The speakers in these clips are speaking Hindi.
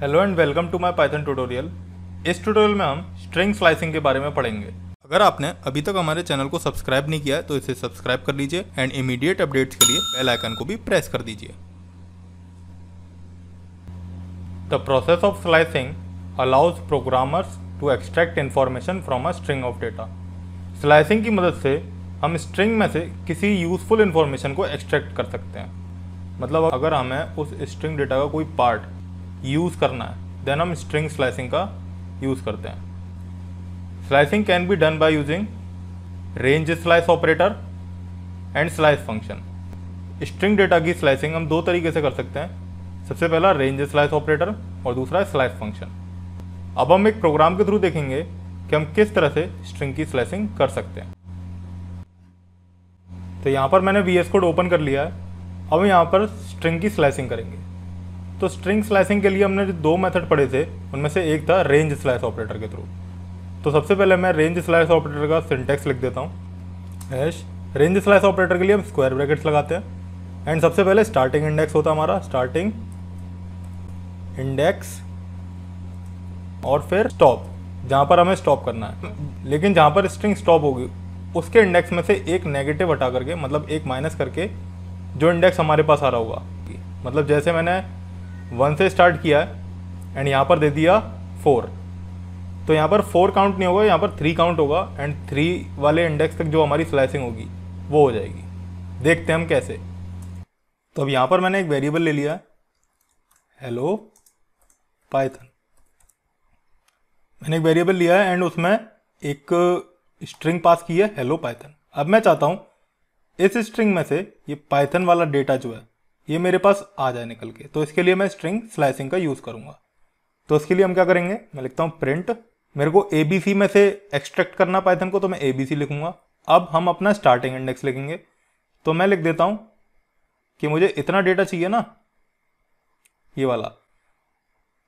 Hello and welcome to my Python tutorial इस ट्यूटोरियल में हम स्ट्रिंग स्लाइसिंग के बारे में पढ़ेंगे अगर आपने अभी तक हमारे चैनल को सब्सक्राइब नहीं किया है तो इसे सब्सक्राइब कर लीजिए एंड इमीडिएट अपडेट्स के लिए बेल आइकन को भी प्रेस कर दीजिए the process of slicing allows programmers to extract information from a string of data slicing की मदद से हम स्ट्रिंग में से किसी यूजफुल इन्फॉर्मेशन को एक्सट्रैक्ट कर सकते हैं मतलब अगर हमें उस स्ट्रिंग डेटा का कोई पार्ट यूज़ करना है देन हम स्ट्रिंग स्लाइसिंग का यूज़ करते हैं slicing can be done by using range slice operator and slice function string data की स्लाइसिंग हम दो तरीके से कर सकते हैं सबसे पहला रेंज स्लाइस ऑपरेटर और दूसरा स्लाइस फंक्शन अब हम एक प्रोग्राम के थ्रू देखेंगे कि हम किस तरह से स्ट्रिंग की स्लाइसिंग कर सकते हैं तो यहाँ पर मैंने वी एस कोड ओपन कर लिया है अब यहाँ पर स्ट्रिंग की स्लाइसिंग करेंगे तो स्ट्रिंग स्लाइसिंग के लिए हमने जो दो मेथड पढ़े थे उनमें से एक था रेंज स्लाइस ऑपरेटर के थ्रू तो सबसे पहले मैं रेंज स्लाइस ऑपरेटर का सिंटेक्स लिख देता हूँ एश रेंज स्लाइस ऑपरेटर के लिए हम स्क्वायर ब्रैकेट्स लगाते हैं एंड सबसे पहले स्टार्टिंग इंडेक्स होता हमारा स्टार्टिंग इंडेक्स और फिर स्टॉप जहाँ पर हमें स्टॉप करना है लेकिन जहाँ पर स्ट्रिंग स्टॉप होगी उसके इंडेक्स में से एक नेगेटिव हटा करके मतलब एक माइनस करके जो इंडेक्स हमारे पास आ रहा होगा मतलब जैसे मैंने वन से स्टार्ट किया है एंड यहाँ पर दे दिया फोर तो यहाँ पर फोर काउंट नहीं होगा यहाँ पर थ्री काउंट होगा एंड थ्री वाले इंडेक्स तक जो हमारी स्लाइसिंग होगी वो हो जाएगी देखते हैं हम कैसे तो अब यहाँ पर मैंने एक वेरिएबल ले लिया हेलो पाइथन मैंने एक वेरिएबल लिया है एंड उसमें एक स्ट्रिंग पास की है हेलो पाइथन अब मैं चाहता हूँ इस स्ट्रिंग में से ये पाइथन वाला डेटा जो है ये मेरे पास आ जाए निकल के तो इसके लिए मैं स्ट्रिंग स्लाइसिंग का यूज़ करूंगा तो इसके लिए हम क्या करेंगे मैं लिखता हूँ प्रिंट मेरे को ए बी सी में से एक्सट्रैक्ट करना पाइथन को तो मैं ए बी सी लिखूंगा अब हम अपना स्टार्टिंग इंडेक्स लिखेंगे तो मैं लिख देता हूं कि मुझे इतना डेटा चाहिए ना ये वाला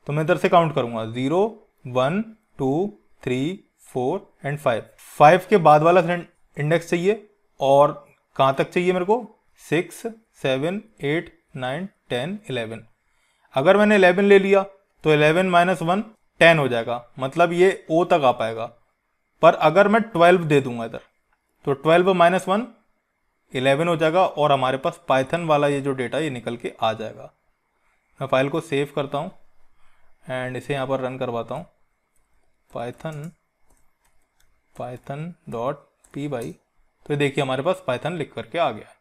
तो मैं इधर से काउंट करूंगा zero one two three four and five five के बाद वाला इंडेक्स चाहिए और कहां तक चाहिए मेरे को six seven eight nine ten eleven अगर मैंने इलेवन ले लिया तो इलेवन माइनस वन टेन हो जाएगा मतलब ये ओ तक आ पाएगा पर अगर मैं ट्वेल्व दे दूंगा इधर तो ट्वेल्व माइनस वन इलेवन हो जाएगा और हमारे पास पाइथन वाला ये जो डेटा ये निकल के आ जाएगा मैं फाइल को सेव करता हूँ एंड इसे यहाँ पर रन करवाता हूँ Python Python dot P Y तो देखिए हमारे पास पाइथन लिख करके आ गया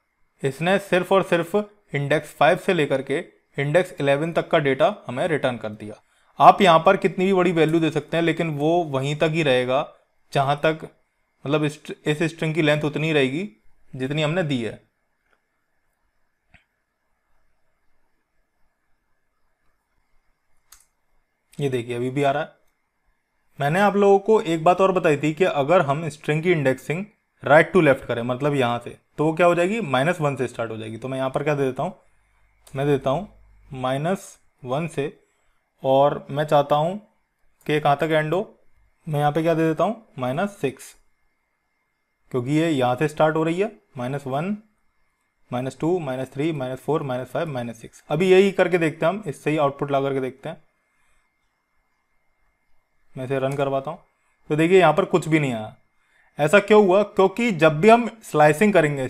इसने सिर्फ और सिर्फ इंडेक्स फाइव से लेकर के इंडेक्स इलेवन तक का डेटा हमें रिटर्न कर दिया आप यहाँ पर कितनी भी बड़ी वैल्यू दे सकते हैं लेकिन वो वहीं तक ही रहेगा जहाँ तक मतलब इस स्ट्रिंग की लेंथ उतनी रहेगी जितनी हमने दी है ये देखिए अभी भी आ रहा है मैंने आप लोगों को एक बात और बताई थी कि अगर हम स्ट्रिंग की इंडेक्सिंग राइट टू लेफ्ट करें मतलब यहाँ से तो वो क्या हो जाएगी माइनस वन से स्टार्ट हो जाएगी तो मैं यहाँ पर क्या दे देता हूँ मैं देता हूँ माइनस वन से और मैं चाहता हूँ कि कहाँ तक एंड हो मैं यहाँ पे क्या दे देता हूँ माइनस सिक्स क्योंकि ये यहाँ से स्टार्ट हो रही है minus one minus two minus three minus four minus five minus six अभी यही करके देखते हैं हम इससे ही आउटपुट ला करके देखते हैं मैं इसे रन करवाता हूँ तो देखिए यहाँ पर कुछ भी नहीं आया ऐसा क्यों हुआ क्योंकि जब भी हम स्लाइसिंग करेंगे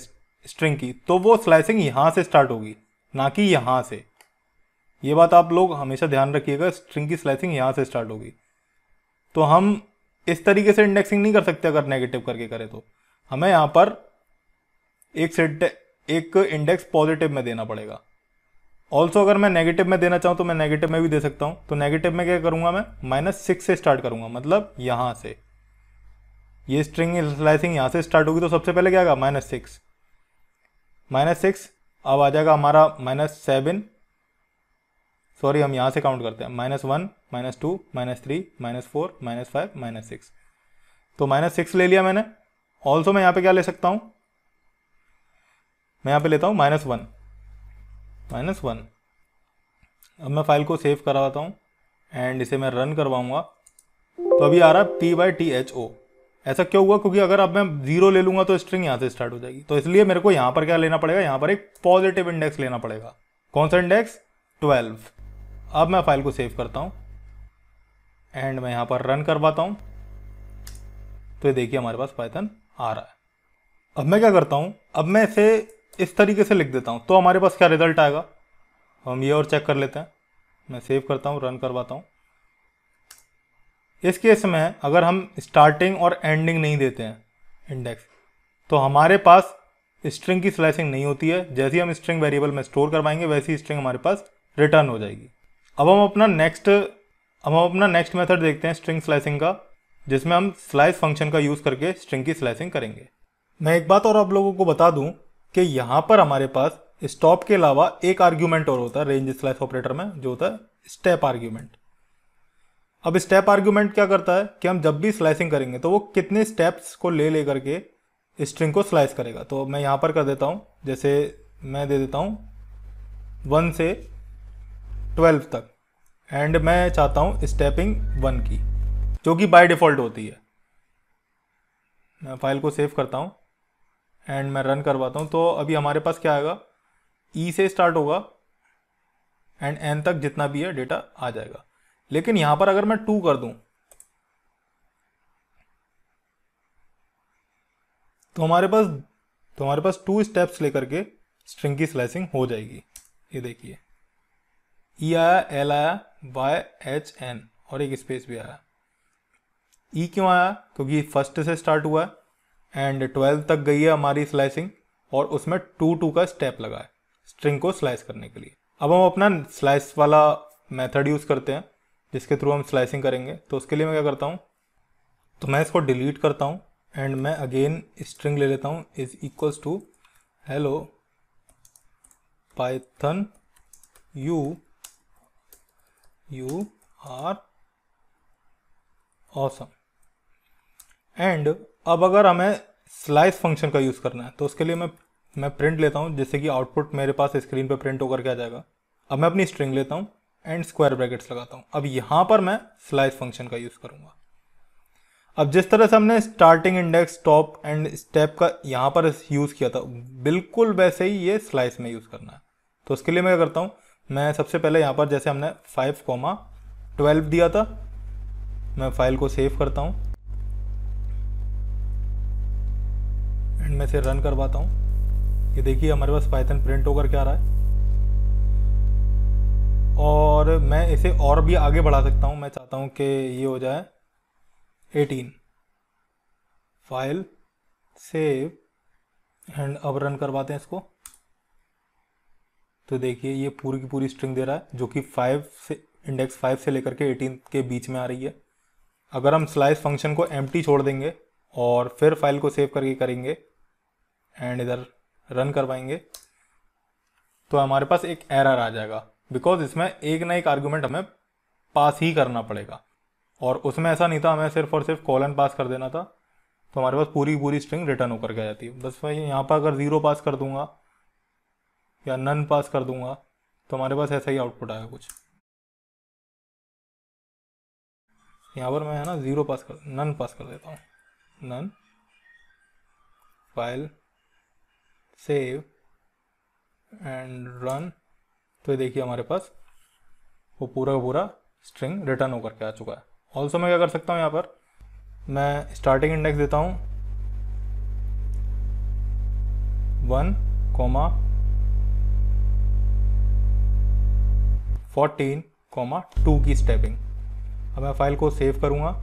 स्ट्रिंग की तो वो स्लाइसिंग यहाँ से स्टार्ट होगी ना कि यहाँ से ये बात आप लोग हमेशा ध्यान रखिएगा स्ट्रिंग की स्लाइसिंग यहाँ से स्टार्ट होगी तो हम इस तरीके से इंडेक्सिंग नहीं कर सकते अगर नेगेटिव करके करें तो हमें यहाँ पर एक सेट एक इंडेक्स पॉजिटिव में देना पड़ेगा ऑल्सो अगर मैं नेगेटिव में देना चाहूँ तो मैं नेगेटिव में भी दे सकता हूँ तो नेगेटिव में क्या करूँगा मैं माइनस सिक्स से स्टार्ट करूँगा मतलब यहाँ से ये स्ट्रिंग स्लाइसिंग यहाँ से स्टार्ट होगी तो सबसे पहले क्या आएगा माइनस सिक्स माइनस सिक्स अब आ जाएगा हमारा माइनस सेवन सॉरी हम यहाँ से काउंट करते हैं minus one minus two minus three minus four minus five minus six तो माइनस सिक्स ले लिया मैंने ऑल्सो मैं यहाँ पे क्या ले सकता हूँ मैं यहाँ पे लेता हूँ माइनस वन माइनस वन अब मैं फाइल को सेव करवाता हूँ एंड इसे मैं रन करवाऊँगा तो अभी आ रहा है P Y T H O ऐसा क्यों हुआ क्योंकि अगर अब मैं जीरो ले लूंगा तो स्ट्रिंग यहाँ से स्टार्ट हो जाएगी तो इसलिए मेरे को यहाँ पर क्या लेना पड़ेगा यहाँ पर एक पॉजिटिव इंडेक्स लेना पड़ेगा कौन सा इंडेक्स ट्वेल्व अब मैं फाइल को सेव करता हूँ एंड मैं यहाँ पर रन करवाता हूँ तो ये देखिए हमारे पास पाइथन आ रहा है अब मैं क्या करता हूँ अब मैं इसे इस तरीके से लिख देता हूँ तो हमारे पास क्या रिजल्ट आएगा हम ये और चेक कर लेते हैं मैं सेव करता हूँ रन करवाता हूँ इस केस में अगर हम स्टार्टिंग और एंडिंग नहीं देते हैं इंडेक्स तो हमारे पास स्ट्रिंग की स्लाइसिंग नहीं होती है जैसी हम स्ट्रिंग वेरिएबल में स्टोर करवाएंगे वैसी स्ट्रिंग हमारे पास रिटर्न हो जाएगी अब हम अपना नेक्स्ट अब हम अपना नेक्स्ट मेथड देखते हैं स्ट्रिंग स्लाइसिंग का जिसमें हम स्लाइस फंक्शन का यूज़ करके स्ट्रिंग की स्लाइसिंग करेंगे मैं एक बात और आप लोगों को बता दूं कि यहाँ पर हमारे पास स्टॉप के अलावा एक आर्ग्यूमेंट और होता है रेंज स्लाइस ऑपरेटर में जो होता है स्टेप आर्ग्यूमेंट अब स्टेप आर्ग्यूमेंट क्या करता है कि हम जब भी स्लाइसिंग करेंगे तो वो कितने स्टेप्स को ले ले करके स्ट्रिंग को स्लाइस करेगा तो मैं यहाँ पर कर देता हूँ जैसे मैं दे देता हूँ वन से ट्वेल्व तक एंड मैं चाहता हूँ स्टेपिंग वन की जो कि बाय डिफ़ॉल्ट होती है मैं फाइल को सेव करता हूँ एंड मैं रन करवाता हूँ तो अभी हमारे पास क्या आएगा ई e से स्टार्ट होगा एंड एन तक जितना भी है डेटा आ जाएगा लेकिन यहां पर अगर मैं टू कर दूं तो हमारे पास तो हमारे पास टू स्टेप्स लेकर के स्ट्रिंग की स्लाइसिंग हो जाएगी ये देखिए ई e आया एल आया वाई एच एन और एक स्पेस भी आया ई e क्यों आया क्योंकि फर्स्ट से स्टार्ट हुआ है एंड ट्वेल्व तक गई है हमारी स्लाइसिंग और उसमें टू टू का स्टेप लगा है स्ट्रिंग को स्लाइस करने के लिए अब हम अपना स्लाइस वाला मेथड यूज़ करते हैं जिसके थ्रू हम स्लाइसिंग करेंगे तो उसके लिए मैं क्या करता हूँ तो मैं इसको डिलीट करता हूँ एंड मैं अगेन स्ट्रिंग ले लेता हूँ is equals to hello Python you you are awesome and अब अगर हमें स्लाइस फंक्शन का यूज़ करना है तो उसके लिए मैं मैं प्रिंट लेता हूँ जैसे कि आउटपुट मेरे पास स्क्रीन पर प्रिंट होकर के आ जाएगा अब मैं अपनी स्ट्रिंग लेता हूँ एंड स्क्वायर ब्रैकेट्स लगाता हूँ अब यहाँ पर मैं स्लाइस फंक्शन का यूज़ करूँगा अब जिस तरह से हमने starting index stop and step का यहाँ पर यूज़ किया था बिल्कुल वैसे ही ये स्लाइस में यूज़ करना है तो उसके लिए मैं क्या करता हूँ मैं सबसे पहले यहाँ पर जैसे हमने फाइव कॉमा ट्वेल्व दिया था मैं फाइल को सेव करता हूँ एंड मैं इसे रन करवाता हूँ ये देखिए हमारे पास पाइथन प्रिंट होकर क्या आ रहा है और मैं इसे और भी आगे बढ़ा सकता हूँ मैं चाहता हूँ कि ये हो जाए एटीन फाइल सेव एंड अब रन करवाते हैं इसको तो देखिए ये पूरी की पूरी स्ट्रिंग दे रहा है जो कि फाइव से इंडेक्स फाइव से लेकर के एटीन के बीच में आ रही है अगर हम स्लाइस फंक्शन को एम छोड़ देंगे और फिर फाइल को सेव करके करेंगे एंड इधर रन करवाएंगे तो हमारे पास एक एरर आ जाएगा बिकॉज इसमें एक ना एक आर्गूमेंट हमें पास ही करना पड़ेगा और उसमें ऐसा नहीं था हमें सिर्फ और सिर्फ कॉलन पास कर देना था तो हमारे पास पूरी पूरी स्ट्रिंग रिटर्न होकर के आ जाती है बस भाई यहाँ पर अगर ज़ीरो पास कर दूंगा या नन पास कर दूंगा तो हमारे पास ऐसा ही आउटपुट आएगा कुछ यहाँ पर मैं है ना ज़ीरो पास कर नन पास कर देता हूँ none file save and run तो ये देखिए हमारे पास वो पूरा का पूरा स्ट्रिंग रिटर्न होकर के आ चुका है ऑल्सो मैं क्या कर सकता हूँ यहाँ पर मैं स्टार्टिंग इंडेक्स देता हूँ one comma fourteen comma two की स्टेपिंग अब मैं फाइल को सेव करूँगा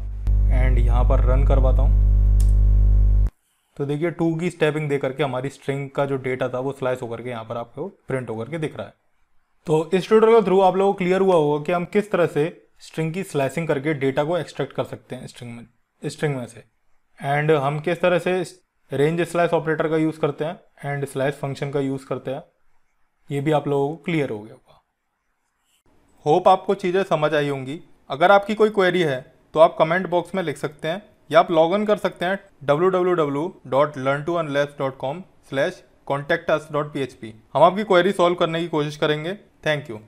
एंड यहाँ पर रन करवाता हूँ तो देखिए टू की स्टेपिंग दे करके हमारी स्ट्रिंग का जो डेटा था वो स्लाइस होकर के यहाँ पर आपको प्रिंट होकर के दिख रहा है तो इस ट्यूटोरियल के थ्रू आप लोगों को क्लियर हुआ होगा कि हम किस तरह से स्ट्रिंग की स्लाइसिंग करके डेटा को एक्सट्रैक्ट कर सकते हैं स्ट्रिंग में स्ट्रिंग में से एंड हम किस तरह से रेंज स्लाइस ऑपरेटर का यूज़ करते हैं एंड स्लाइस फंक्शन का यूज़ करते हैं ये भी आप लोगों को क्लियर हो गया होगा होप आपको चीज़ें समझ आई होंगी अगर आपकी कोई क्वेरी है तो आप कमेंट बॉक्स में लिख सकते हैं या आप लॉग इन कर सकते हैं W W W dot learn to unless dot com slash contact us dot P H P हम आपकी क्वेरी सॉल्व करने की कोशिश करेंगे Thank you.